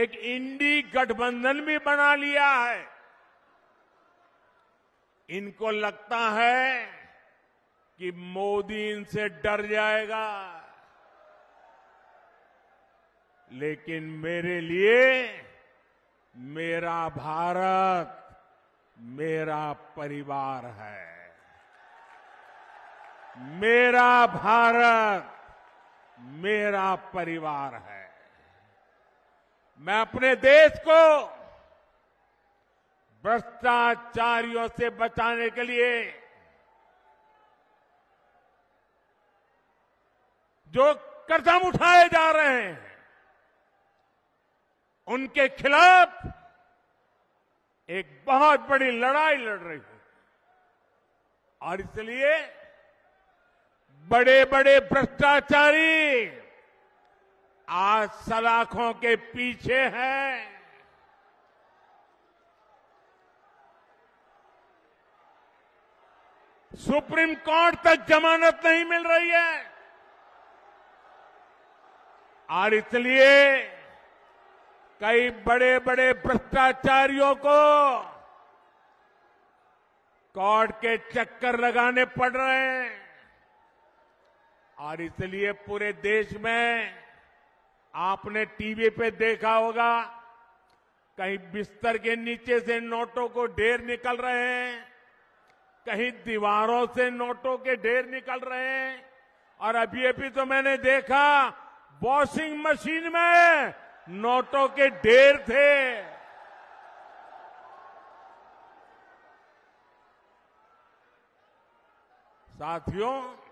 एक इंडी गठबंधन भी बना लिया है इनको लगता है कि मोदी इनसे डर जाएगा लेकिन मेरे लिए मेरा भारत मेरा परिवार है मेरा भारत मेरा परिवार है मैं अपने देश को भ्रष्टाचारियों से बचाने के लिए जो कदम उठाए जा रहे हैं उनके खिलाफ एक बहुत बड़ी लड़ाई लड़ रही हूं और इसलिए बड़े बड़े भ्रष्टाचारी आज सलाखों के पीछे है सुप्रीम कोर्ट तक जमानत नहीं मिल रही है और इसलिए कई बड़े बड़े भ्रष्टाचारियों को कोर्ट के चक्कर लगाने पड़ रहे हैं और इसलिए पूरे देश में आपने टीवी पे देखा होगा कहीं बिस्तर के नीचे से नोटों को ढेर निकल रहे हैं कहीं दीवारों से नोटों के ढेर निकल रहे हैं और अभी अभी तो मैंने देखा वॉशिंग मशीन में नोटों के ढेर थे साथियों